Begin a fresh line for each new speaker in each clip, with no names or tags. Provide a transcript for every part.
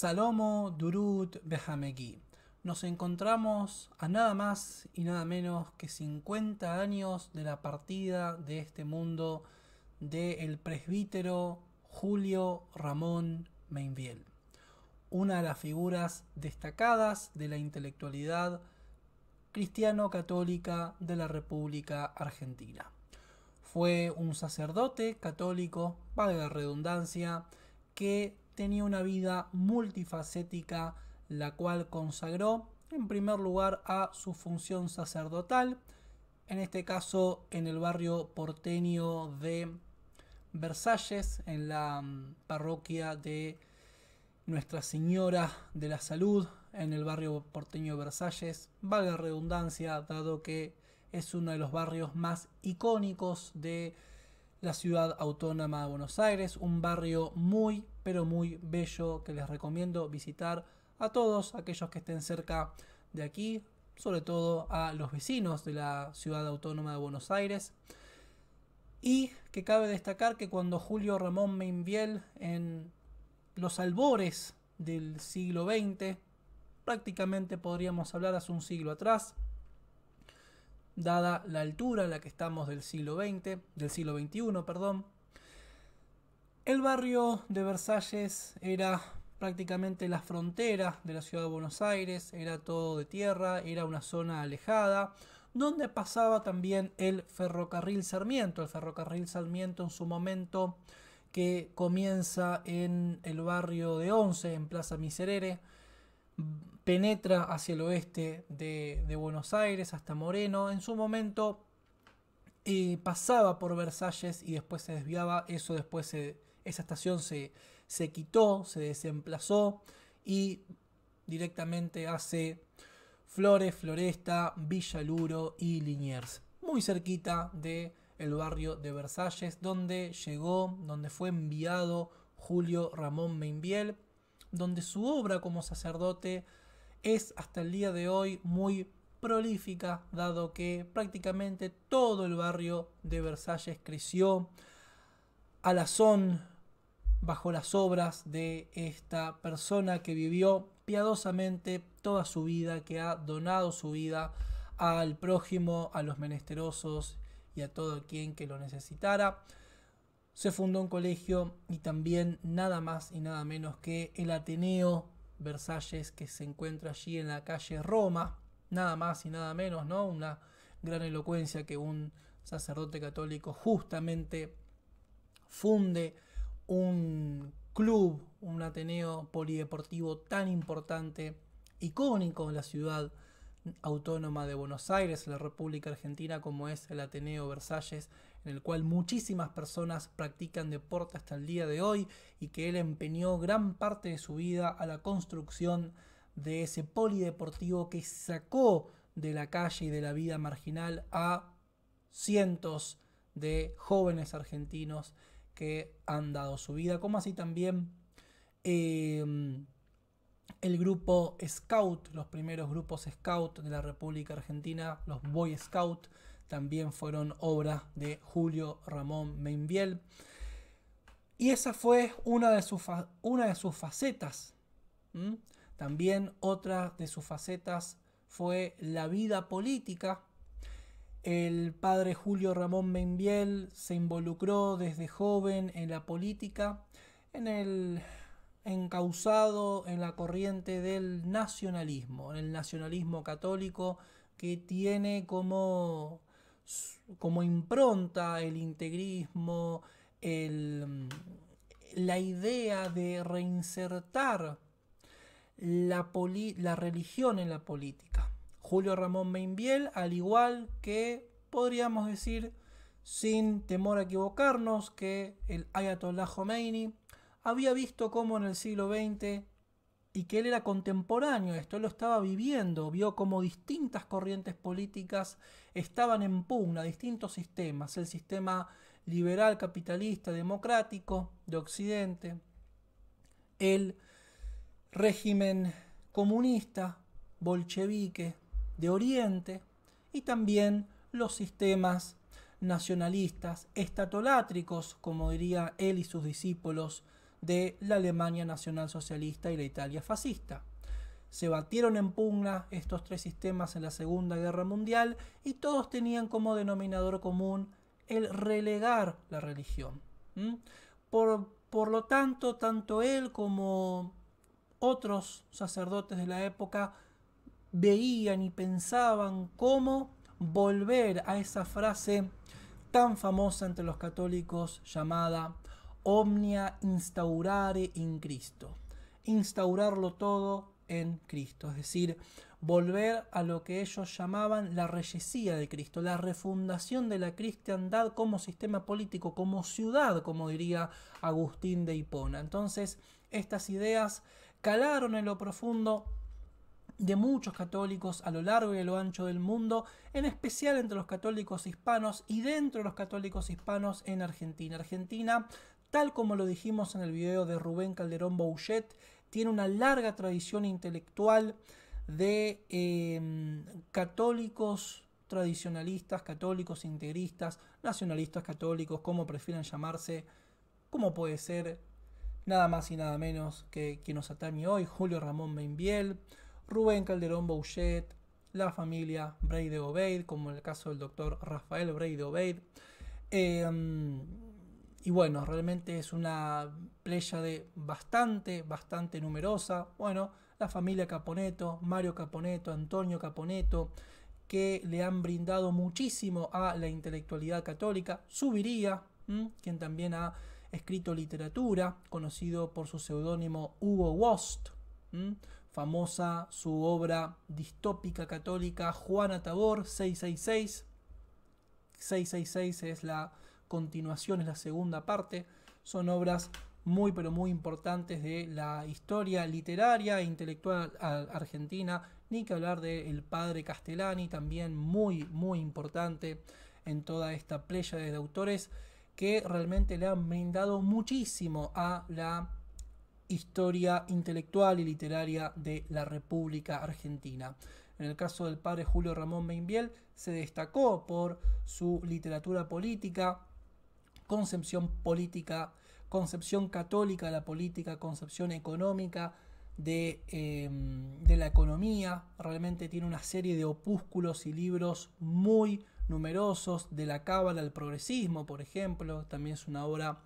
Salomo Durut bejamegui Nos encontramos a nada más y nada menos que 50 años de la partida de este mundo del presbítero Julio Ramón Mainviel, una de las figuras destacadas de la intelectualidad cristiano-católica de la República Argentina. Fue un sacerdote católico, valga la redundancia, que tenía una vida multifacética, la cual consagró en primer lugar a su función sacerdotal, en este caso en el barrio porteño de Versalles, en la mm, parroquia de Nuestra Señora de la Salud, en el barrio porteño de Versalles, valga redundancia, dado que es uno de los barrios más icónicos de la ciudad autónoma de Buenos Aires, un barrio muy pero muy bello que les recomiendo visitar a todos aquellos que estén cerca de aquí, sobre todo a los vecinos de la ciudad autónoma de Buenos Aires. Y que cabe destacar que cuando Julio Ramón Meinviel, en los albores del siglo XX, prácticamente podríamos hablar hace un siglo atrás, dada la altura a la que estamos del siglo XX, del siglo XXI, perdón, el barrio de Versalles era prácticamente la frontera de la ciudad de Buenos Aires, era todo de tierra, era una zona alejada, donde pasaba también el ferrocarril Sarmiento, el ferrocarril Sarmiento en su momento que comienza en el barrio de Once, en Plaza Miserere, penetra hacia el oeste de, Buenos Aires hasta Moreno, en su momento eh, pasaba por Versalles y después se desviaba, eso después se esa estación se, quitó, se desemplazó y directamente hace Flores, Floresta, Villaluro y Liniers, muy cerquita de el barrio de Versalles, donde llegó, donde fue enviado Julio Ramón Meinbiel, donde su obra como sacerdote es hasta el día de hoy muy prolífica, dado que prácticamente todo el barrio de Versalles creció alazón bajo las obras de esta persona que vivió piadosamente toda su vida, que ha donado su vida al prójimo, a los menesterosos y a todo quien que lo necesitara. Se fundó un colegio y también nada más y nada menos que el Ateneo Versalles que se encuentra allí en la calle Roma, nada más y nada menos, ¿no? Una gran elocuencia que un sacerdote católico justamente funde un club, un Ateneo polideportivo tan importante, icónico en la ciudad autónoma de Buenos Aires, la República Argentina, como es el Ateneo Versalles, en el cual muchísimas personas practican deporte hasta el día de hoy y que él empeñó gran parte de su vida a la construcción de ese polideportivo que sacó de la calle y de la vida marginal a cientos de jóvenes argentinos que han dado su vida, como así también em, el grupo Scout, los primeros grupos Scout de la República Argentina, los Boy Scout, también fueron obra de Julio Ramón Meinbiel. Y esa fue una de, sus, una de sus facetas. También otra de sus facetas fue la vida política, el padre Julio Ramón Benviel se involucró desde joven en la política, en el encauzado en la corriente del nacionalismo, en el nacionalismo católico que tiene como, como impronta el integrismo, la idea de reinsertar la religión en la política. Julio Ramón Meinbiel, al igual que podríamos decir, sin temor a equivocarnos, que el Ayatollah Khomeini había visto cómo en el siglo XX y que él era contemporáneo, esto lo estaba viviendo, vio cómo distintas corrientes políticas estaban en pugna, distintos sistemas, el sistema liberal, capitalista, democrático de Occidente, el régimen comunista, bolchevique, de Oriente y también los sistemas nacionalistas estatolátricos, como diría él y sus discípulos, de la Alemania nacionalsocialista y la Italia fascista. Se batieron en pugna estos tres sistemas en la Segunda Guerra Mundial y todos tenían como denominador común el relegar la religión. Por, por lo tanto, tanto él como otros sacerdotes de la época veían y pensaban cómo volver a esa frase tan famosa entre los católicos llamada omnia instaurare in Cristo, instaurarlo todo en Cristo, es decir, volver a lo que ellos llamaban la reyesía de Cristo, la refundación de la cristiandad como sistema político, como ciudad, como diría Agustín de Hipona. Entonces, estas ideas calaron en lo profundo de muchos católicos a lo largo y a lo ancho del mundo, en especial entre los católicos hispanos y dentro de los católicos hispanos en Argentina. Argentina, tal como lo dijimos en el video de Rubén Calderón Bouchet, tiene una larga tradición intelectual de em, católicos tradicionalistas, católicos integristas, nacionalistas católicos, como prefieran llamarse, como puede ser nada más y nada menos que quien nos atañe hoy, Julio Ramón Benviel Rubén Calderón Bouchet, la familia Breide Obeid, como en el caso del doctor Rafael Breide Obeid. Em, y bueno, realmente es una playa de bastante, bastante numerosa. Bueno, la familia Caponeto, Mario Caponeto, Antonio Caponeto, que le han brindado muchísimo a la intelectualidad católica. Subiría, quien también ha escrito literatura, conocido por su seudónimo Hugo Wost famosa su obra distópica católica Juana Tabor 666. 666 es la continuación, es la segunda parte. Son obras muy pero muy importantes de la historia literaria e intelectual argentina, ni que hablar del el padre Castellani, también muy muy importante en toda esta playa de autores que realmente le han brindado muchísimo a la historia intelectual y literaria de la República Argentina. En el caso del padre Julio Ramón Meinbiel, se destacó por su literatura política, concepción política, concepción católica de la política, concepción económica de, em, de la economía. Realmente tiene una serie de opúsculos y libros muy numerosos, de la cábala al progresismo, por ejemplo, también es una obra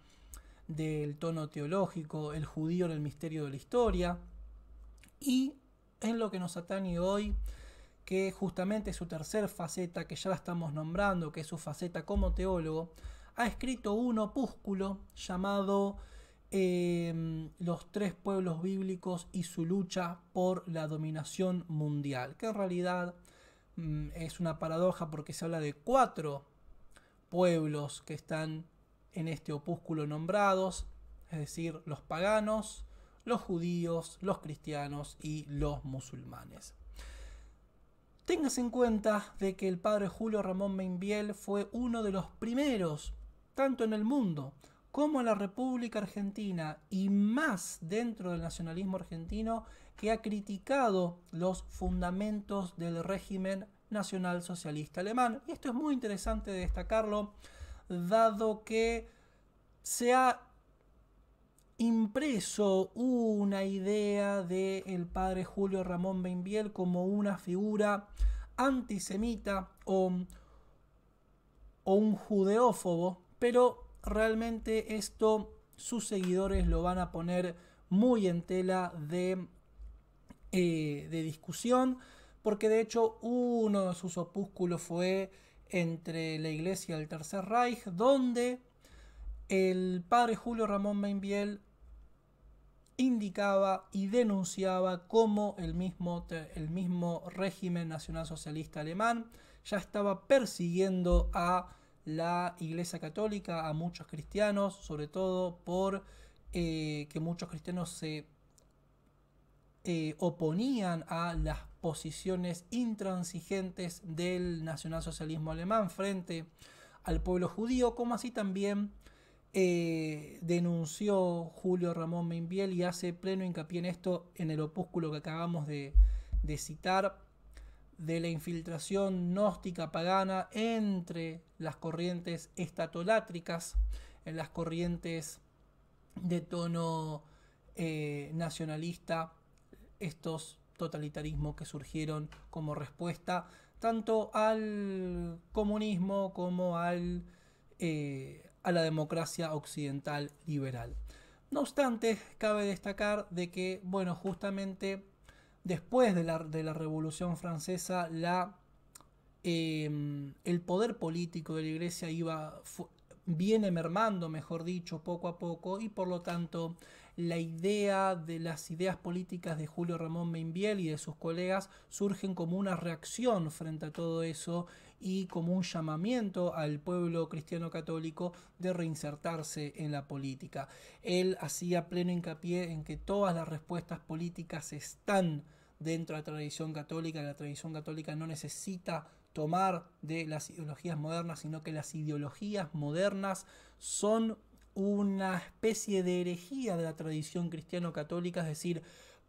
del tono teológico, el judío en el misterio de la historia. Y en lo que nos atañe hoy, que justamente su tercer faceta, que ya la estamos nombrando, que es su faceta como teólogo, ha escrito un opúsculo llamado em, Los tres pueblos bíblicos y su lucha por la dominación mundial, que en realidad mm, es una paradoja porque se habla de cuatro pueblos que están en este opúsculo nombrados, es decir, los paganos, los judíos, los cristianos y los musulmanes. Téngase en cuenta de que el padre Julio Ramón Meinbiel fue uno de los primeros, tanto en el mundo como en la República Argentina y más dentro del nacionalismo argentino, que ha criticado los fundamentos del régimen nacional socialista alemán. Y esto es muy interesante destacarlo dado que se ha impreso una idea de el padre Julio Ramón Benviel como una figura antisemita o, un judeófobo, pero realmente esto sus seguidores lo van a poner muy en tela de, eh, de discusión, porque de hecho uno de sus opúsculos fue entre la Iglesia y el Tercer Reich, donde el padre Julio Ramón Maimbiel indicaba y denunciaba cómo el mismo, el mismo régimen nacionalsocialista alemán ya estaba persiguiendo a la Iglesia Católica, a muchos cristianos, sobre todo por eh, que muchos cristianos se eh, oponían a las posiciones intransigentes del nacionalsocialismo alemán frente al pueblo judío, como así también eh, denunció Julio Ramón Meinbiel y hace pleno hincapié en esto en el opúsculo que acabamos de, citar de la infiltración gnóstica pagana entre las corrientes estatolátricas, en las corrientes de tono eh, nacionalista, estos totalitarismo que surgieron como respuesta tanto al comunismo como al, eh, a la democracia occidental liberal. No obstante, cabe destacar de que, bueno, justamente después de la, Revolución Francesa, la, em, el poder político de la Iglesia iba, viene mermando, mejor dicho, poco a poco, y por lo tanto la idea de las ideas políticas de Julio Ramón Meinbiel y de sus colegas surgen como una reacción frente a todo eso y como un llamamiento al pueblo cristiano católico de reinsertarse en la política. Él hacía pleno hincapié en que todas las respuestas políticas están dentro de la tradición católica, la tradición católica no necesita tomar de las ideologías modernas, sino que las ideologías modernas son una especie de herejía de la tradición cristiano-católica, es decir,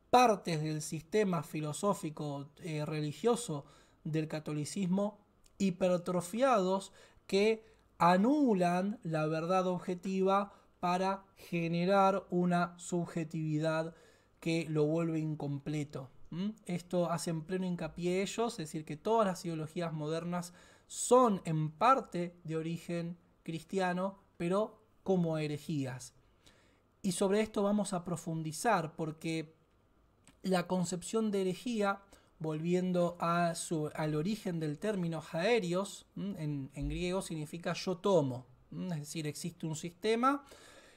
partes del sistema filosófico eh, religioso del catolicismo hipertrofiados que anulan la verdad objetiva para generar una subjetividad que lo vuelve incompleto. Esto hacen pleno hincapié ellos, es decir, que todas las ideologías modernas son en parte de origen cristiano, pero como herejías. Y sobre esto vamos a profundizar porque la concepción de herejía, volviendo a su, al origen del término jaerios, en, griego significa yo tomo, es decir, existe un sistema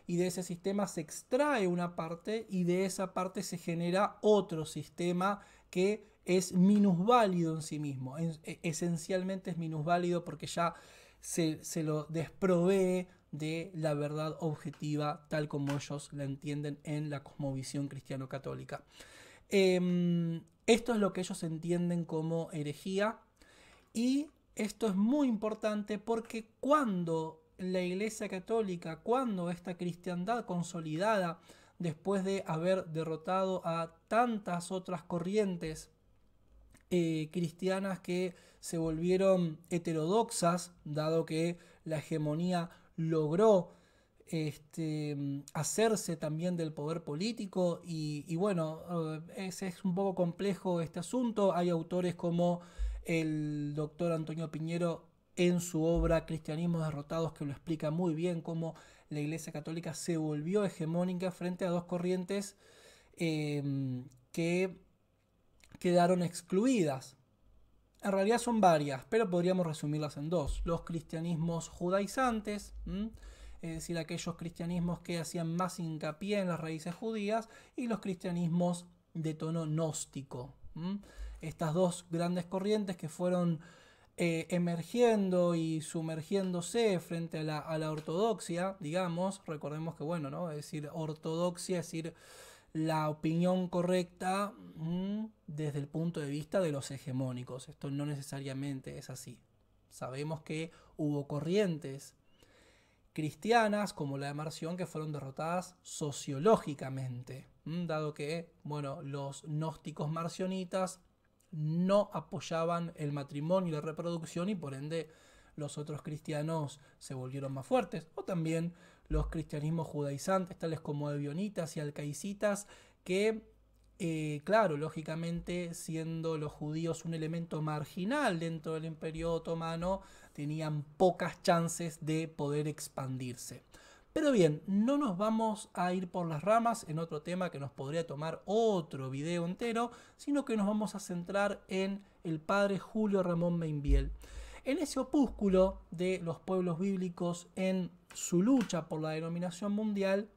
y de ese sistema se extrae una parte y de esa parte se genera otro sistema que es minusválido en sí mismo. E, esencialmente es minusválido porque ya se, se lo desprovee de la verdad objetiva tal como ellos la entienden en la cosmovisión cristiano-católica. Em, esto es lo que ellos entienden como herejía y esto es muy importante porque cuando la Iglesia Católica, cuando esta cristiandad consolidada, después de haber derrotado a tantas otras corrientes eh, cristianas que se volvieron heterodoxas, dado que la hegemonía logró este, hacerse también del poder político y, bueno, eh, es, es un poco complejo este asunto. Hay autores como el doctor Antonio Piñero en su obra Cristianismos Derrotados, que lo explica muy bien cómo la Iglesia Católica se volvió hegemónica frente a dos corrientes eh, que quedaron excluidas en realidad son varias, pero podríamos resumirlas en dos. Los cristianismos judaizantes, es decir, aquellos cristianismos que hacían más hincapié en las raíces judías, y los cristianismos de tono gnóstico. Estas dos grandes corrientes que fueron eh, emergiendo y sumergiéndose frente a la, a la, ortodoxia, digamos, recordemos que, bueno, ¿no? Es decir, ortodoxia, es decir, la opinión correcta mm, desde el punto de vista de los hegemónicos. Esto no necesariamente es así. Sabemos que hubo corrientes cristianas como la de Marción que fueron derrotadas sociológicamente, mm, dado que, bueno, los gnósticos marcionitas no apoyaban el matrimonio y la reproducción y por ende los otros cristianos se volvieron más fuertes o también los cristianismos judaizantes, tales como avionitas y alcaicitas, que eh, claro, lógicamente, siendo los judíos un elemento marginal dentro del imperio otomano, tenían pocas chances de poder expandirse. Pero bien, no nos vamos a ir por las ramas en otro tema que nos podría tomar otro video entero, sino que nos vamos a centrar en el padre Julio Ramón Meinbiel. En ese opúsculo de los pueblos bíblicos en su lucha por la denominación mundial,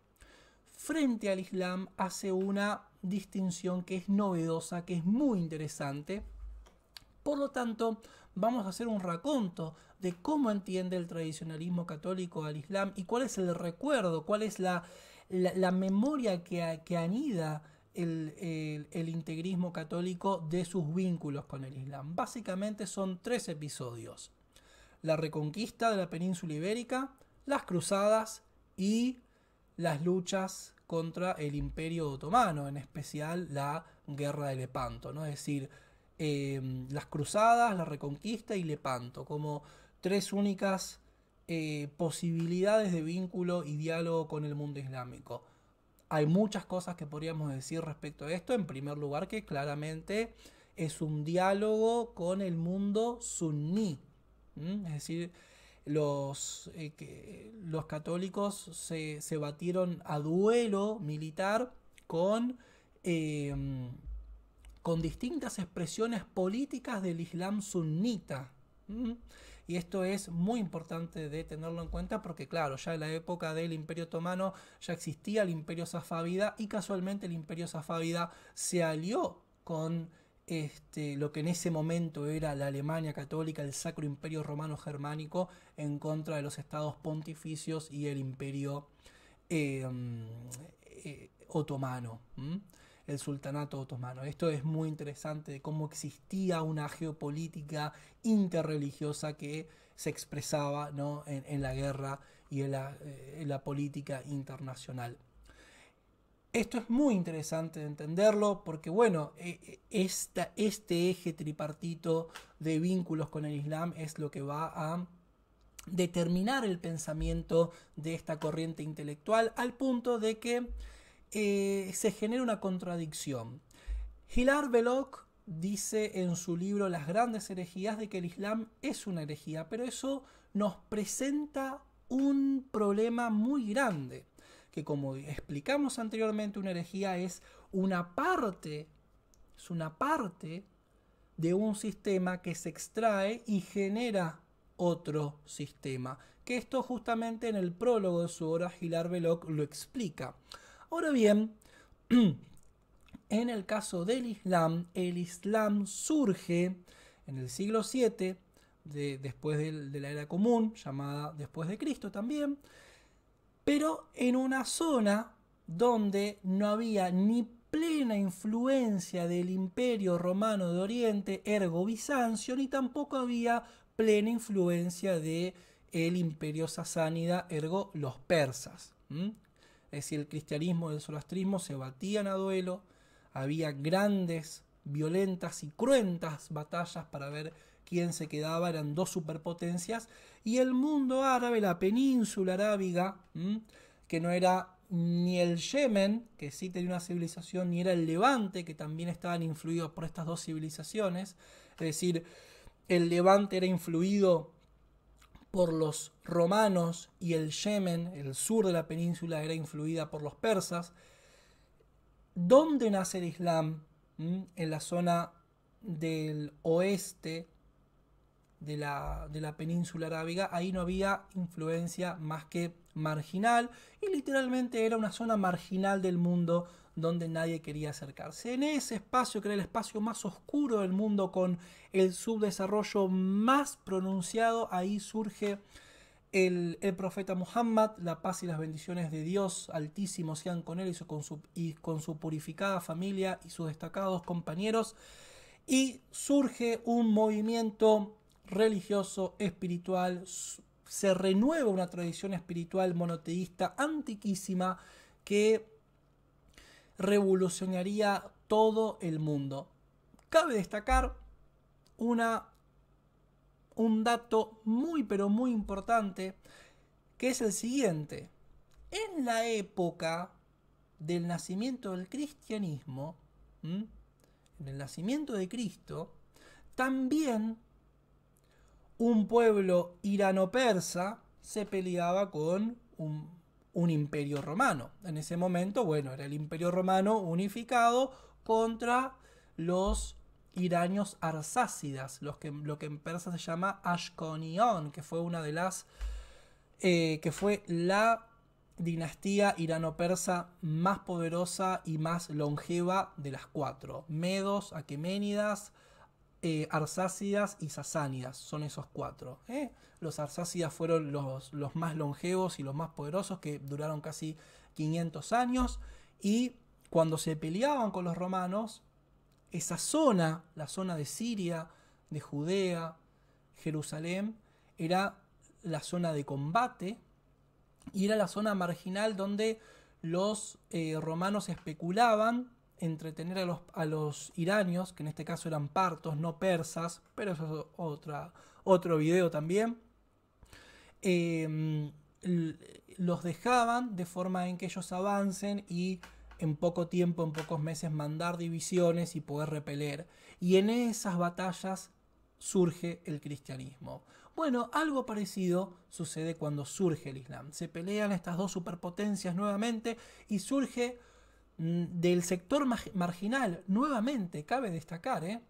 frente al Islam hace una distinción que es novedosa, que es muy interesante. Por lo tanto, vamos a hacer un raconto de cómo entiende el tradicionalismo católico al Islam y cuál es el recuerdo, cuál es la, memoria que, anida el, el, integrismo católico de sus vínculos con el Islam. Básicamente son tres episodios. La reconquista de la península ibérica, las cruzadas y las luchas contra el imperio otomano, en especial la guerra de Lepanto, ¿no? es decir, em, las cruzadas, la reconquista y Lepanto, como tres únicas eh, posibilidades de vínculo y diálogo con el mundo islámico. Hay muchas cosas que podríamos decir respecto a esto. En primer lugar, que claramente es un diálogo con el mundo suní. Es decir, los, eh, los católicos se, batieron a duelo militar con, em, con distintas expresiones políticas del Islam sunnita. Y esto es muy importante de tenerlo en cuenta porque, claro, ya en la época del Imperio Otomano ya existía el Imperio Safavida y casualmente el Imperio Safávida se alió con este, lo que en ese momento era la Alemania católica, el Sacro Imperio Romano Germánico, en contra de los estados pontificios y el Imperio em, eh, Otomano, el Sultanato Otomano. Esto es muy interesante de cómo existía una geopolítica interreligiosa que se expresaba en, la guerra y en la eh, política internacional. Esto es muy interesante de entenderlo porque, bueno, e, e, este eje tripartito de vínculos con el Islam es lo que va a determinar el pensamiento de esta corriente intelectual al punto de que eh, se genera una contradicción. Hilar Belloc dice en su libro Las grandes herejías de que el Islam es una herejía, pero eso nos presenta un problema muy grande que como explicamos anteriormente, una herejía es una parte, es una parte de un sistema que se extrae y genera otro sistema. Que esto justamente en el prólogo de su obra Gilar Veloc lo explica. Ahora bien, en el caso del Islam, el Islam surge en el siglo VII, después de la era común, llamada después de Cristo también, pero en una zona donde no había ni plena influencia del imperio romano de Oriente, ergo Bizancio, ni tampoco había plena influencia del el imperio sasánida, ergo los persas. Es decir, el cristianismo y el zoroastrismo se batían a duelo, había grandes, violentas y cruentas batallas para ver quien se quedaba eran dos superpotencias, y el mundo árabe, la península arábiga, que no era ni el Yemen, que sí tenía una civilización, ni era el Levante, que también estaban influidos por estas dos civilizaciones, es decir, el Levante era influido por los romanos y el Yemen, el sur de la península, era influida por los persas. ¿Dónde nace el Islam? En la zona del oeste de la, península arábiga, ahí no había influencia más que marginal y literalmente era una zona marginal del mundo donde nadie quería acercarse. En ese espacio, que era el espacio más oscuro del mundo, con el subdesarrollo más pronunciado, ahí surge el, profeta Muhammad, la paz y las bendiciones de Dios altísimo sean con él con su, y con su purificada familia y sus destacados compañeros. Y surge un movimiento religioso, espiritual, se renueva una tradición espiritual monoteísta antiquísima que revolucionaría todo el mundo. Cabe destacar una, un dato muy pero muy importante que es el siguiente. En la época del nacimiento del cristianismo, en el nacimiento de Cristo, también un pueblo irano-persa se peleaba con un, imperio romano. En ese momento, bueno, era el imperio romano unificado contra los iranios arsácidas, los que, lo que en persa se llama Ashkonion, que fue una de las, eh, que fue la dinastía irano-persa más poderosa y más longeva de las cuatro. Medos, Aqueménidas, eh, arsácidas y sasánidas, son esos cuatro. ¿eh? Los arsácidas fueron los, más longevos y los más poderosos que duraron casi 500 años y cuando se peleaban con los romanos, esa zona, la zona de Siria, de Judea, Jerusalén, era la zona de combate y era la zona marginal donde los eh, romanos especulaban entretener a los, iranios, que en este caso eran partos, no persas, pero eso es otro video también, em, los dejaban de forma en que ellos avancen y en poco tiempo, en pocos meses, mandar divisiones y poder repeler. Y en esas batallas surge el cristianismo. Bueno, algo parecido sucede cuando surge el Islam. Se pelean estas dos superpotencias nuevamente y surge Mm, del sector marginal, nuevamente cabe destacar, ¿eh?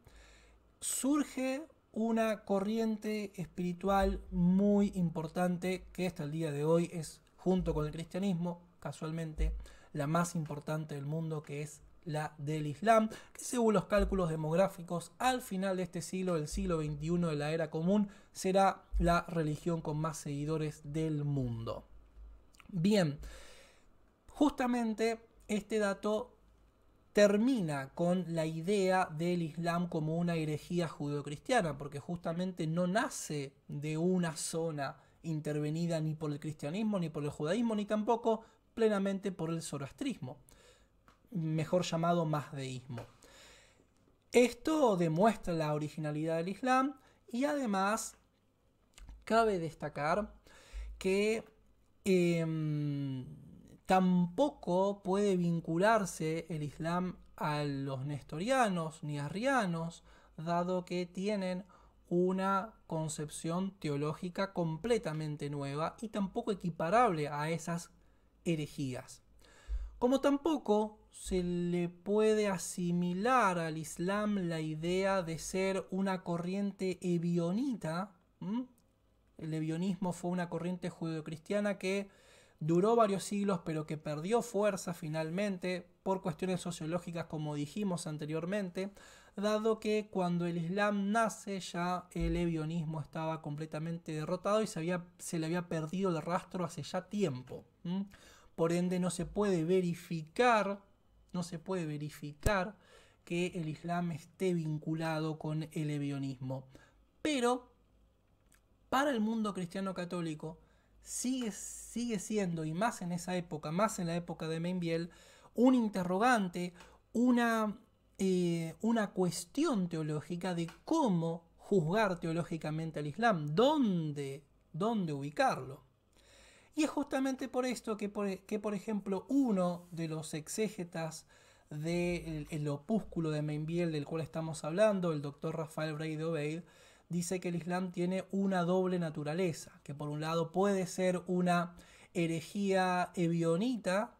surge una corriente espiritual muy importante que hasta el día de hoy es, junto con el cristianismo, casualmente, la más importante del mundo, que es la del Islam, que según los cálculos demográficos, al final de este siglo, el siglo XXI de la era común, será la religión con más seguidores del mundo. Bien, justamente este dato termina con la idea del Islam como una herejía judeocristiana, porque justamente no nace de una zona intervenida ni por el cristianismo, ni por el judaísmo, ni tampoco plenamente por el zoroastrismo, mejor llamado mazdeísmo. Esto demuestra la originalidad del Islam y además cabe destacar que em, Tampoco puede vincularse el Islam a los nestorianos ni arrianos, dado que tienen una concepción teológica completamente nueva y tampoco equiparable a esas herejías. Como tampoco se le puede asimilar al Islam la idea de ser una corriente evionita. El evionismo fue una corriente judeocristiana que duró varios siglos pero que perdió fuerza finalmente por cuestiones sociológicas como dijimos anteriormente, dado que cuando el Islam nace ya el evionismo estaba completamente derrotado y se, se le había perdido el rastro hace ya tiempo. Por ende no se puede verificar, no se puede verificar que el Islam esté vinculado con el evionismo Pero para el mundo cristiano católico, sigue, siendo, y más en esa época, más en la época de Menbiel, un interrogante, una, eh, cuestión teológica de cómo juzgar teológicamente al Islam, dónde, ubicarlo. Y es justamente por esto que por, ejemplo, uno de los exégetas del opúsculo de Menbiel del cual estamos hablando, el doctor Rafael Brey de Obeid, dice que el Islam tiene una doble naturaleza, que por un lado puede ser una herejía ebionita,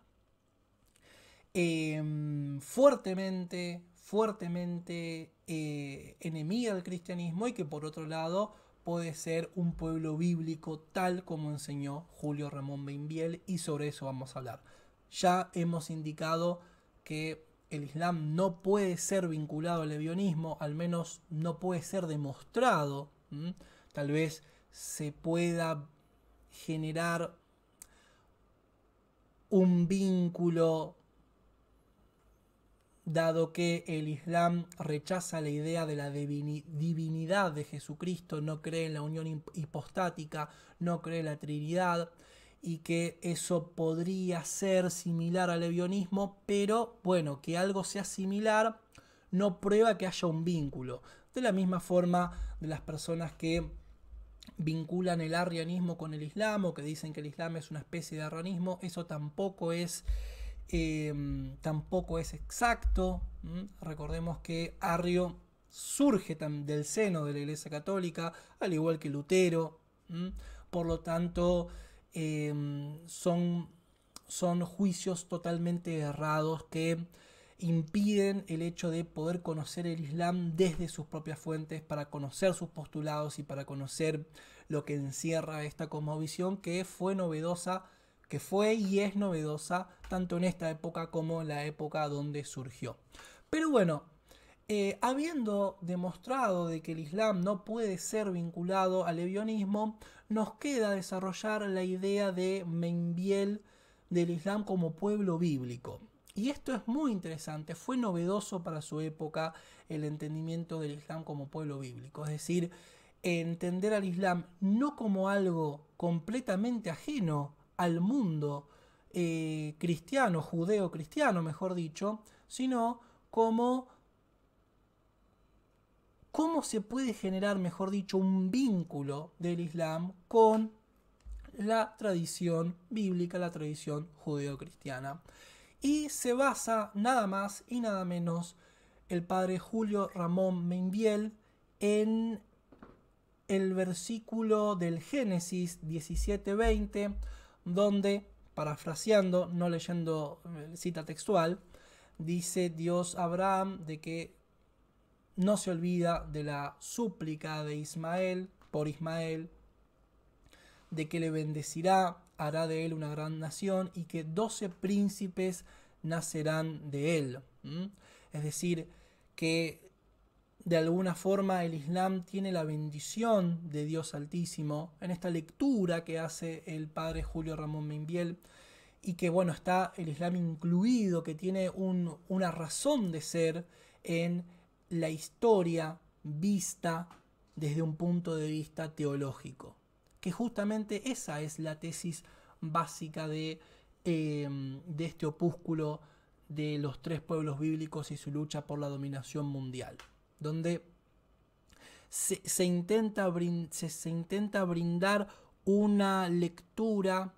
em, fuertemente, fuertemente eh, enemiga del cristianismo y que por otro lado puede ser un pueblo bíblico tal como enseñó Julio Ramón Benviel, y sobre eso vamos a hablar. Ya hemos indicado que el Islam no puede ser vinculado al levionismo, al menos no puede ser demostrado. Tal vez se pueda generar un vínculo dado que el Islam rechaza la idea de la divinidad de Jesucristo, no cree en la unión hipostática, no cree en la Trinidad, y que eso podría ser similar al evionismo pero bueno, que algo sea similar no prueba que haya un vínculo. De la misma forma de las personas que vinculan el arrianismo con el islam o que dicen que el islam es una especie de arrianismo, eso tampoco es, em, tampoco es exacto. Recordemos que Arrio surge del seno de la Iglesia Católica, al igual que Lutero. Por lo tanto, Em, son, son juicios totalmente errados que impiden el hecho de poder conocer el Islam desde sus propias fuentes, para conocer sus postulados y para conocer lo que encierra esta cosmovisión que fue novedosa, que fue y es novedosa tanto en esta época como en la época donde surgió. Pero bueno, eh, habiendo demostrado de que el Islam no puede ser vinculado al levionismo, nos queda desarrollar la idea de Menbiel del Islam como pueblo bíblico. Y esto es muy interesante, fue novedoso para su época el entendimiento del Islam como pueblo bíblico, es decir, entender al Islam no como algo completamente ajeno al mundo eh, cristiano, judeo-cristiano, mejor dicho, sino como cómo se puede generar, mejor dicho, un vínculo del Islam con la tradición bíblica, la tradición judeocristiana. Y se basa nada más y nada menos el padre Julio Ramón Meinbiel en el versículo del Génesis 17:20, donde, parafraseando, no leyendo eh, cita textual, dice Dios Abraham de que no se olvida de la súplica de Ismael por Ismael, de que le bendecirá, hará de él una gran nación y que doce príncipes nacerán de él. Es decir, que de alguna forma el Islam tiene la bendición de Dios Altísimo en esta lectura que hace el padre Julio Ramón Mimbiel y que bueno, está el Islam incluido, que tiene una razón de ser en la historia vista desde un punto de vista teológico, que justamente esa es la tesis básica de, em, de este opúsculo de los tres pueblos bíblicos y su lucha por la dominación mundial, donde se, intenta, se, se intenta brindar una lectura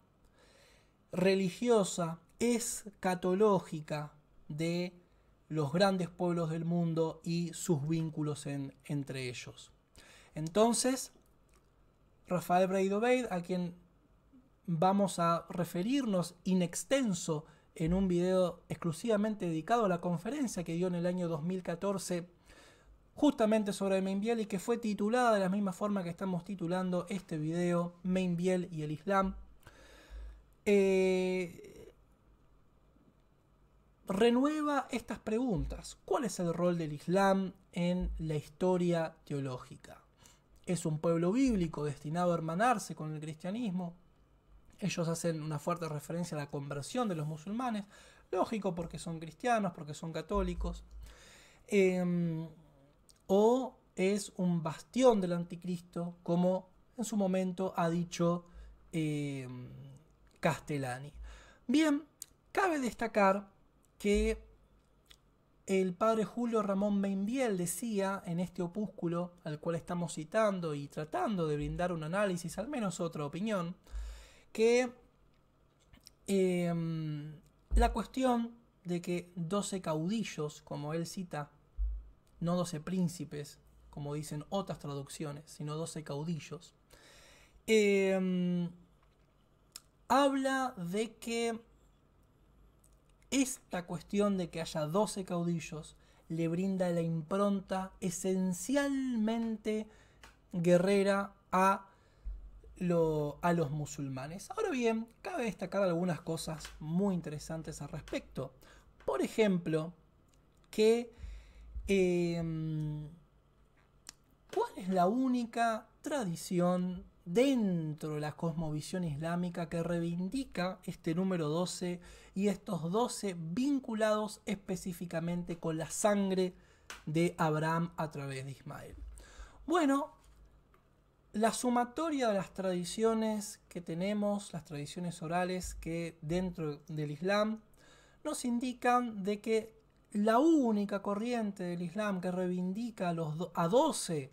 religiosa, escatológica de los grandes pueblos del mundo y sus vínculos entre ellos. Entonces, Rafael Beid, a quien vamos a referirnos in extenso en un video exclusivamente dedicado a la conferencia que dio en el año 2014 justamente sobre Meinbiel y que fue titulada de la misma forma que estamos titulando este video, Meinbiel y el Islam. Eh, renueva estas preguntas. ¿Cuál es el rol del Islam en la historia teológica? ¿Es un pueblo bíblico destinado a hermanarse con el cristianismo? Ellos hacen una fuerte referencia a la conversión de los musulmanes, lógico porque son cristianos, porque son católicos. Em, o es un bastión del anticristo, como en su momento ha dicho em, Castellani. Bien, cabe destacar que el padre Julio Ramón Benviel decía en este opúsculo al cual estamos citando y tratando de brindar un análisis, al menos otra opinión, que em, la cuestión de que 12 caudillos, como él cita, no 12 príncipes, como dicen otras traducciones, sino 12 caudillos, em, habla de que esta cuestión de que haya 12 caudillos le brinda la impronta esencialmente guerrera a, los musulmanes. Ahora bien, cabe destacar algunas cosas muy interesantes al respecto. Por ejemplo, em, cuál es la única tradición dentro de la cosmovisión islámica que reivindica este número 12 y estos 12 vinculados específicamente con la sangre de Abraham a través de Ismael. Bueno, la sumatoria de las tradiciones que tenemos, las tradiciones orales que dentro del Islam nos indican de que la única corriente del Islam que reivindica a, los a 12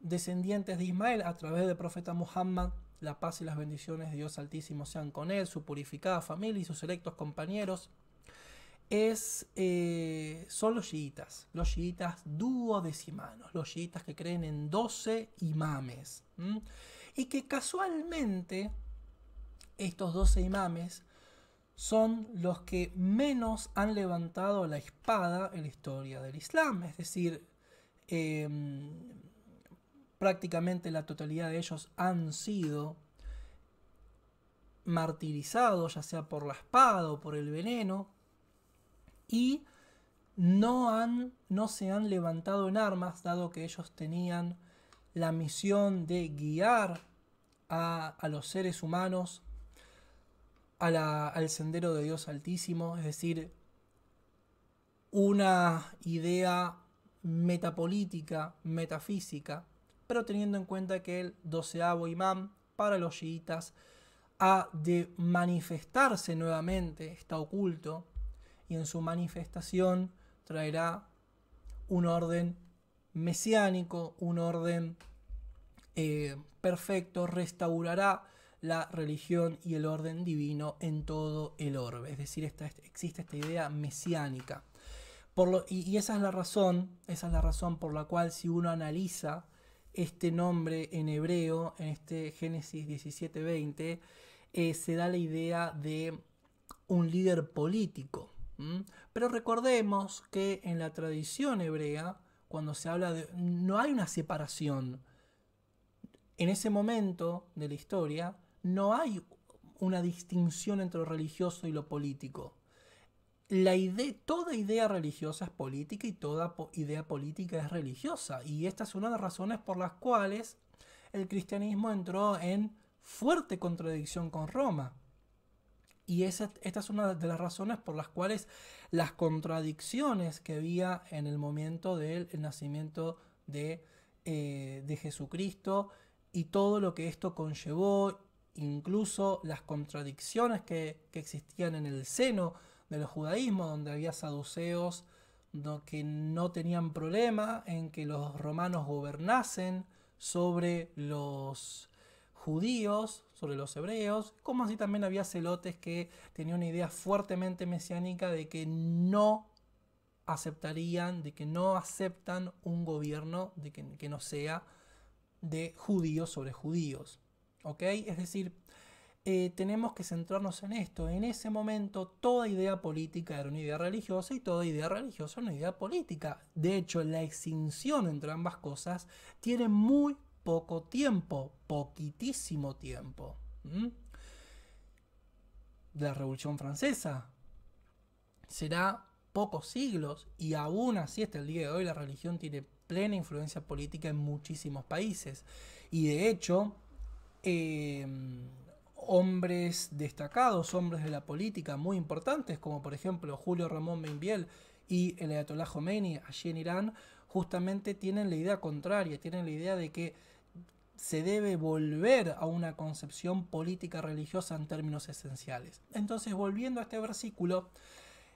descendientes de Ismael a través del profeta Muhammad. La paz y las bendiciones de Dios Altísimo sean con él, su purificada familia y sus electos compañeros. Es, eh, son los chiitas, los chiitas duodecimanos, los chiitas que creen en 12 imames. Y que casualmente estos 12 imames son los que menos han levantado la espada en la historia del Islam. Es decir, em, prácticamente la totalidad de ellos han sido martirizados, ya sea por la espada o por el veneno, y no, han, no se han levantado en armas, dado que ellos tenían la misión de guiar a, los seres humanos al sendero de Dios Altísimo, es decir, una idea metapolítica, metafísica, pero teniendo en cuenta que el doceavo imán para los chiitas ha de manifestarse nuevamente, está oculto, y en su manifestación traerá un orden mesiánico, un orden eh, perfecto, restaurará la religión y el orden divino en todo el orbe. Es decir, esta, existe esta idea mesiánica. Por y, y, esa es la razón, esa es la razón por la cual si uno analiza este nombre en hebreo, en este Génesis 17-20, eh, se da la idea de un líder político. Pero recordemos que en la tradición hebrea, cuando se habla de... no hay una separación. En ese momento de la historia, no hay una distinción entre lo religioso y lo político la idea, toda idea religiosa es política y toda idea política es religiosa. Y esta es una de las razones por las cuales el cristianismo entró en fuerte contradicción con Roma. Y esta es una de las razones por las cuales las contradicciones que había en el momento del nacimiento eh, de, Jesucristo y todo lo que esto conllevó, incluso las contradicciones que, que existían en el seno del judaísmo, donde había saduceos que no tenían problema en que los romanos gobernasen sobre los judíos, sobre los hebreos, como así también había celotes que tenían una idea fuertemente mesiánica de que no aceptarían, de que no aceptan un gobierno de que, que no sea de judíos sobre judíos. ¿Ok? Es decir, eh, tenemos que centrarnos en esto. En ese momento toda idea política era una idea religiosa y toda idea religiosa era una idea política. De hecho, la extinción entre ambas cosas tiene muy poco tiempo, poquitísimo tiempo. ¿Mm? La Revolución Francesa será pocos siglos y aún así hasta el día de hoy la religión tiene plena influencia política en muchísimos países. Y de hecho, eh, hombres destacados, hombres de la política muy importantes, como por ejemplo Julio Ramón Benviel y el Ayatollah Khomeini allí en Irán, justamente tienen la idea contraria, tienen la idea de que se debe volver a una concepción política religiosa en términos esenciales. Entonces, volviendo a este versículo,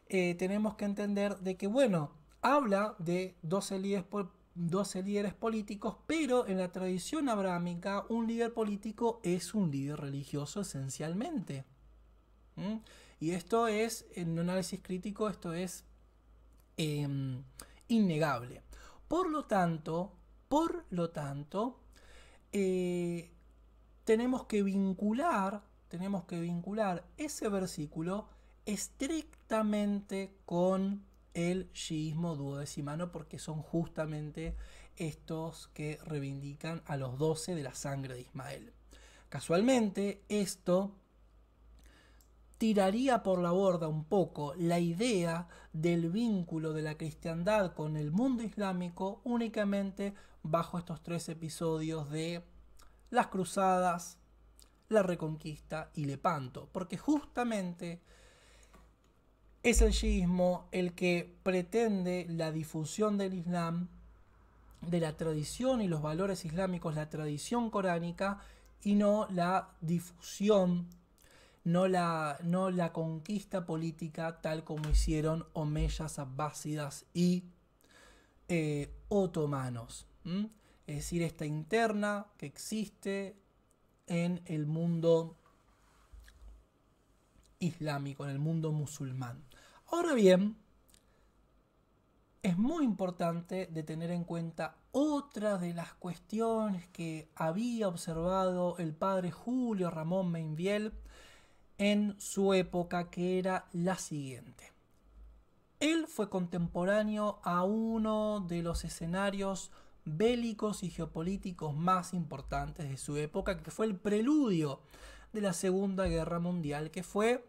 eh, tenemos que entender de que, bueno, habla de dos líderes 12 líderes políticos, pero en la tradición abrámica un líder político es un líder religioso esencialmente. ¿Mm? Y esto es, en un análisis crítico, esto es em, innegable. Por lo tanto, por lo tanto, eh, tenemos que vincular, tenemos que vincular ese versículo estrictamente con el shiismo duodecimano porque son justamente estos que reivindican a los doce de la sangre de Ismael. Casualmente, esto tiraría por la borda un poco la idea del vínculo de la cristiandad con el mundo islámico únicamente bajo estos tres episodios de las cruzadas, la reconquista y Lepanto, porque justamente es el yismo el que pretende la difusión del Islam, de la tradición y los valores islámicos, la tradición coránica, y no la difusión, no la, no la conquista política tal como hicieron omeyas, abásidas y eh, otomanos. Es decir, esta interna que existe en el mundo islámico, en el mundo musulmán. Ahora bien, es muy importante de tener en cuenta otra de las cuestiones que había observado el padre Julio Ramón Meinviel en su época, que era la siguiente. Él fue contemporáneo a uno de los escenarios bélicos y geopolíticos más importantes de su época, que fue el preludio de la Segunda Guerra Mundial, que fue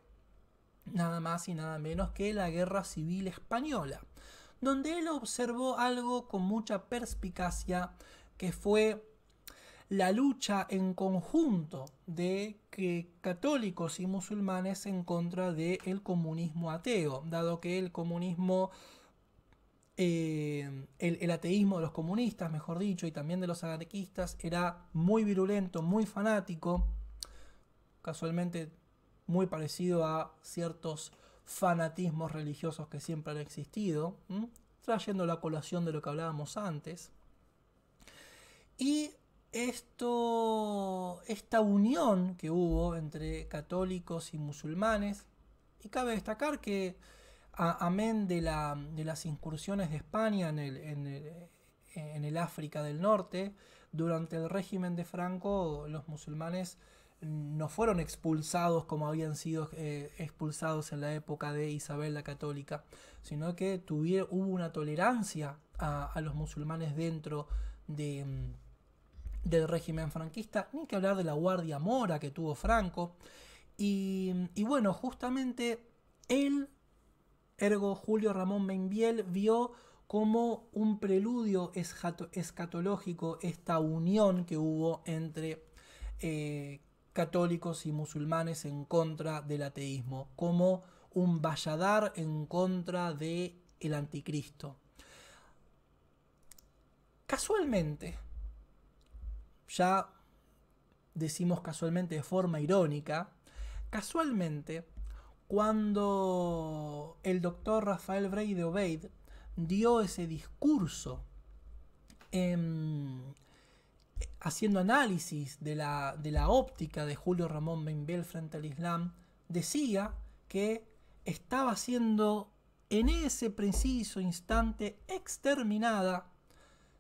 nada más y nada menos que la Guerra Civil Española, donde él observó algo con mucha perspicacia que fue la lucha en conjunto de que católicos y musulmanes en contra del comunismo ateo, dado que el comunismo, eh, el, el, ateísmo de los comunistas, mejor dicho, y también de los anarquistas, era muy virulento, muy fanático. Casualmente muy parecido a ciertos fanatismos religiosos que siempre han existido, trayendo la colación de lo que hablábamos antes. Y esto, esta unión que hubo entre católicos y musulmanes, y cabe destacar que amén de, de, las incursiones de España en el África del Norte, durante el régimen de Franco los musulmanes no fueron expulsados como habían sido eh, expulsados en la época de Isabel la Católica, sino que tuvieron, hubo una tolerancia a, los musulmanes dentro mm, del régimen franquista, ni que hablar de la Guardia Mora que tuvo Franco. Y, bueno, justamente él, ergo Julio Ramón Benviel, vio como un preludio escatológico esta unión que hubo entre eh, católicos y musulmanes en contra del ateísmo, como un valladar en contra de el anticristo. Casualmente, ya decimos casualmente de forma irónica, casualmente, cuando el doctor Rafael Brey de Obeid dio ese discurso en, haciendo análisis de la, de la óptica de Julio Ramón Benbel frente al Islam, decía que estaba siendo en ese preciso instante exterminada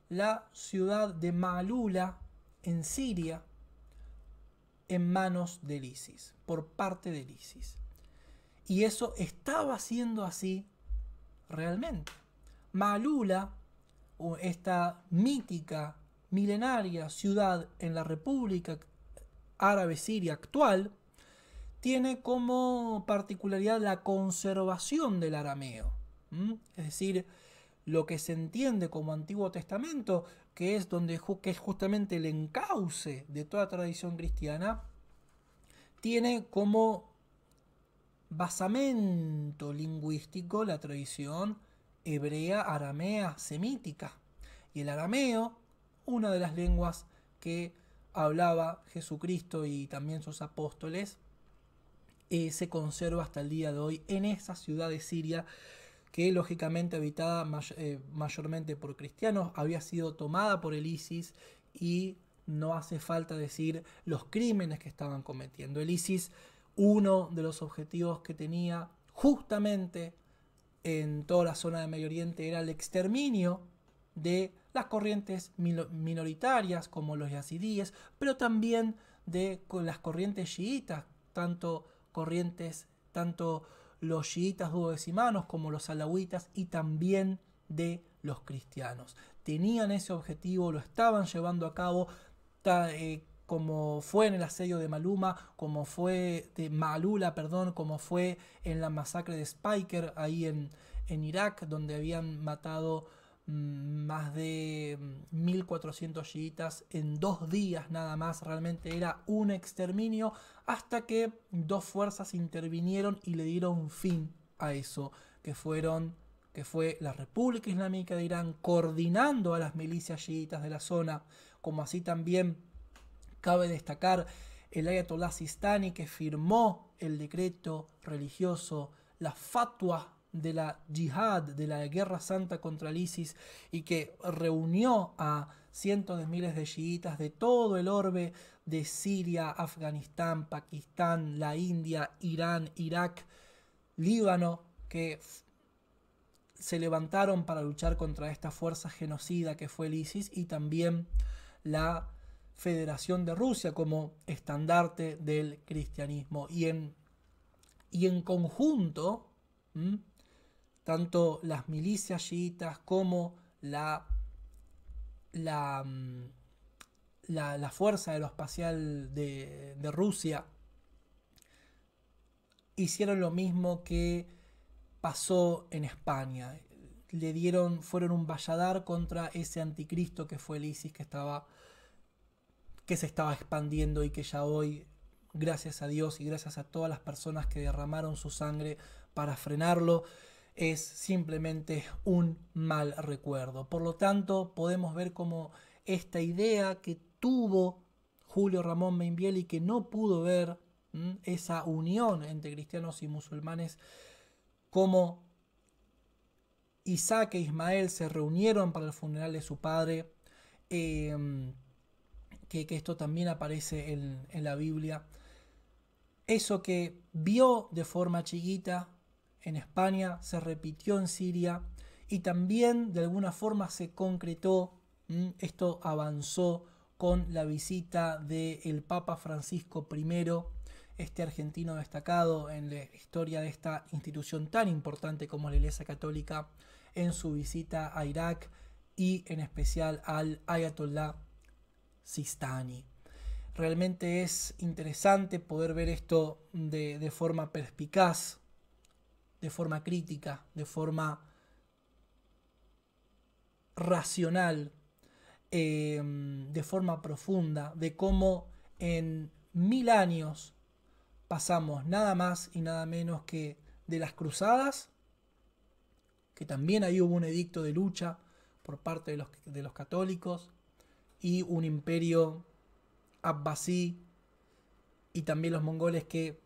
la ciudad de Malula en Siria en manos del ISIS, por parte del ISIS. Y eso estaba siendo así realmente. Malula, esta mítica milenaria ciudad en la República Árabe Siria actual, tiene como particularidad la conservación del arameo. Es decir, lo que se entiende como Antiguo Testamento, que es, donde, que es justamente el encauce de toda tradición cristiana, tiene como basamento lingüístico la tradición hebrea, aramea, semítica. Y el arameo una de las lenguas que hablaba Jesucristo y también sus apóstoles, eh, se conserva hasta el día de hoy en esa ciudad de Siria, que lógicamente habitada eh, mayormente por cristianos, había sido tomada por el ISIS y no hace falta decir los crímenes que estaban cometiendo. El ISIS, uno de los objetivos que tenía justamente en toda la zona de Medio Oriente era el exterminio de las corrientes minoritarias como los yazidíes, pero también de las corrientes chiitas, tanto corrientes, tanto los chiitas duodecimanos como los alawitas y también de los cristianos. Tenían ese objetivo, lo estaban llevando a cabo, eh, como fue en el asedio de Maluma, como fue de Malula, perdón, como fue en la masacre de Spiker ahí en, en Irak, donde habían matado Mm, más de 1400 mm, chiitas en dos días nada más, realmente era un exterminio, hasta que dos fuerzas intervinieron y le dieron fin a eso, que fueron que fue la República Islámica de Irán coordinando a las milicias chiitas de la zona, como así también cabe destacar el ayatollah Sistani que firmó el decreto religioso, la fatwa de la yihad, de la guerra santa contra el ISIS, y que reunió a cientos de miles de chiitas de todo el orbe de Siria, Afganistán, Pakistán, la India, Irán, Irak, Líbano, que se levantaron para luchar contra esta fuerza genocida que fue el ISIS y también la Federación de Rusia como estandarte del cristianismo. Y en, y en conjunto, tanto las milicias chiitas como la, mm, la, la, fuerza aeroespacial de, de Rusia hicieron lo mismo que pasó en España. Le dieron, fueron un valladar contra ese anticristo que fue el ISIS que estaba, que se estaba expandiendo y que ya hoy, gracias a Dios y gracias a todas las personas que derramaron su sangre para frenarlo, es simplemente un mal recuerdo. Por lo tanto, podemos ver como esta idea que tuvo Julio Ramón Meinbiel y que no pudo ver esa unión entre cristianos y musulmanes, como Isaac e Ismael se reunieron para el funeral de su padre, em, que, esto también aparece en, en la Biblia. Eso que vio de forma chiquita en España, se repitió en Siria y también de alguna forma se concretó, esto avanzó con la visita del el Papa Francisco I, este argentino destacado en la historia de esta institución tan importante como la Iglesia Católica, en su visita a Irak y en especial al Ayatollah Sistani. Realmente es interesante poder ver esto de forma perspicaz de forma crítica, de forma racional, em, de forma profunda, de cómo en mil años pasamos nada más y nada menos que de las cruzadas, que también ahí hubo un edicto de lucha por parte de los, de los católicos, y un imperio abbasí, y también los mongoles que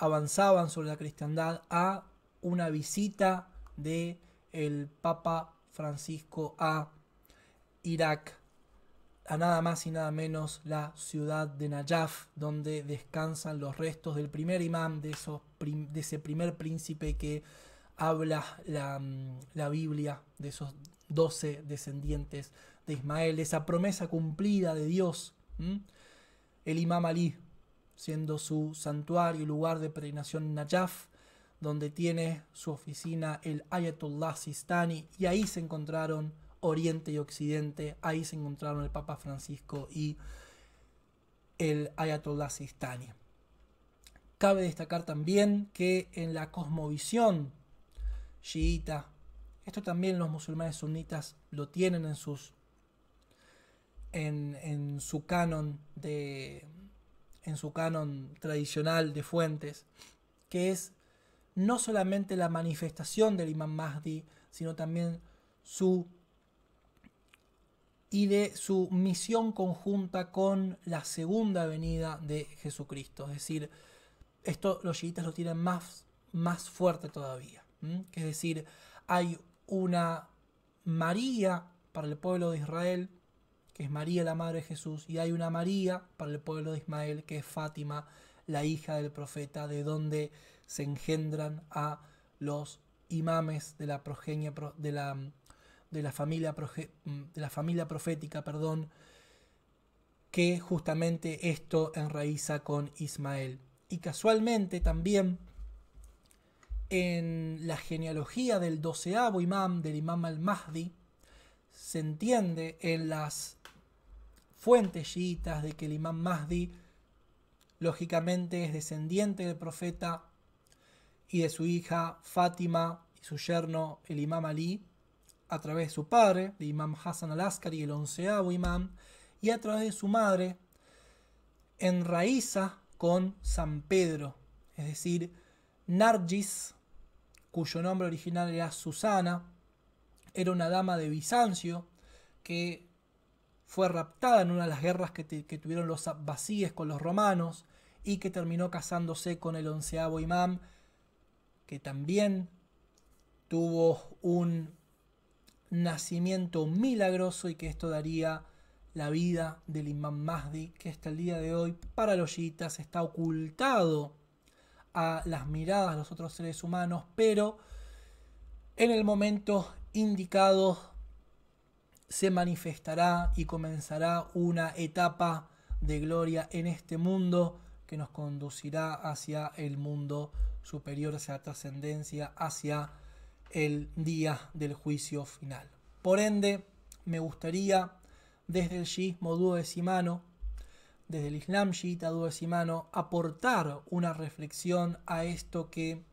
avanzaban sobre la cristiandad a una visita de el Papa Francisco a Irak, a nada más y nada menos la ciudad de Najaf, donde descansan los restos del primer imán, de, esos de ese primer príncipe que habla mm, la, Biblia, de esos doce descendientes de Ismael, esa promesa cumplida de Dios. El imam Ali, siendo su santuario y lugar de peregrinación Najaf, donde tiene su oficina el Ayatollah Sistani, y ahí se encontraron Oriente y Occidente, ahí se encontraron el Papa Francisco y el Ayatollah Sistani. Cabe destacar también que en la cosmovisión chiita, esto también los musulmanes sunitas lo tienen en sus en su canon de, en su canon tradicional de fuentes, que es no solamente la manifestación del imán Mahdi, sino también su y de su misión conjunta con la segunda venida de Jesucristo. Es decir, esto los chiitas lo tienen más, más fuerte todavía. Es decir, hay una María para el pueblo de Israel es María la Madre de Jesús, y hay una María para el pueblo de Ismael, que es Fátima, la hija del profeta, de donde se engendran a los imames de la progenia de la, de la familia, mm, de la familia profética, perdón, que justamente esto enraiza con Ismael. Y casualmente también en la genealogía del doceavo imam, del imam al-Mahdi, se entiende en las fuentes de que el imán Mazdi lógicamente es descendiente del profeta y de su hija Fátima y su yerno el imán Ali, a través de su padre, el imán Hassan al-Askari, el onceavo imán y a través de su madre, enraiza con San Pedro, es decir, Nargis, cuyo nombre original era Susana, era una dama de Bizancio que fue raptada en una de las guerras que, tuvieron los abbasíes con los romanos y que terminó casándose con el onceavo imán que también tuvo un nacimiento milagroso y que esto daría la vida del imán masdi que hasta el día de hoy para los yitas está ocultado a las miradas de los otros seres humanos, pero en el momento indicado se manifestará y comenzará una etapa de gloria en este mundo que nos conducirá hacia el mundo superior, hacia la trascendencia, hacia el día del juicio final. Por ende, me gustaría desde el shismo duodecimano, desde el islam shiita duodecimano, aportar una reflexión a esto que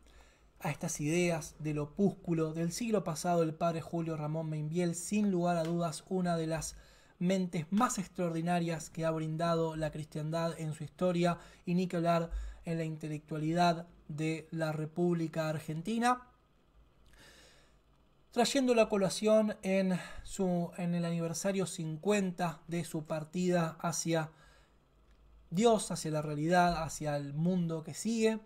a estas ideas del opúsculo del siglo pasado, el padre Julio Ramón Meinbiel, sin lugar a dudas, una de las mentes más extraordinarias que ha brindado la cristiandad en su historia, y ni que hablar en la intelectualidad de la República Argentina. Trayendo la colación en, su, en el aniversario 50 de su partida hacia Dios, hacia la realidad, hacia el mundo que sigue,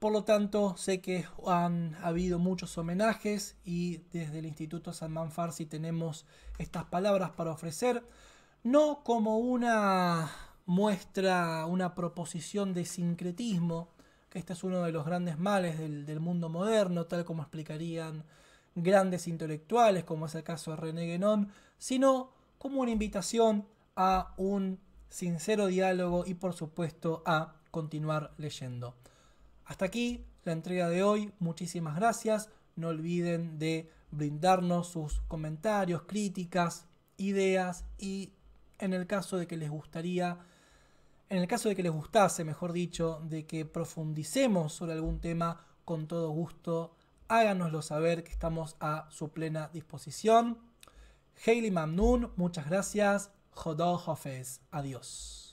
por lo tanto, sé que han habido muchos homenajes y desde el Instituto San Farsi tenemos estas palabras para ofrecer, no como una muestra, una proposición de sincretismo, que este es uno de los grandes males del, del mundo moderno, tal como explicarían grandes intelectuales, como es el caso de René Guénon, sino como una invitación a un sincero diálogo y por supuesto a continuar leyendo. Hasta aquí la entrega de hoy. Muchísimas gracias. No olviden de brindarnos sus comentarios, críticas, ideas y en el caso de que les gustaría, en el caso de que les gustase, mejor dicho, de que profundicemos sobre algún tema con todo gusto, háganoslo saber que estamos a su plena disposición. Hailey Mamnun, muchas gracias. Jodó Hofes, adiós.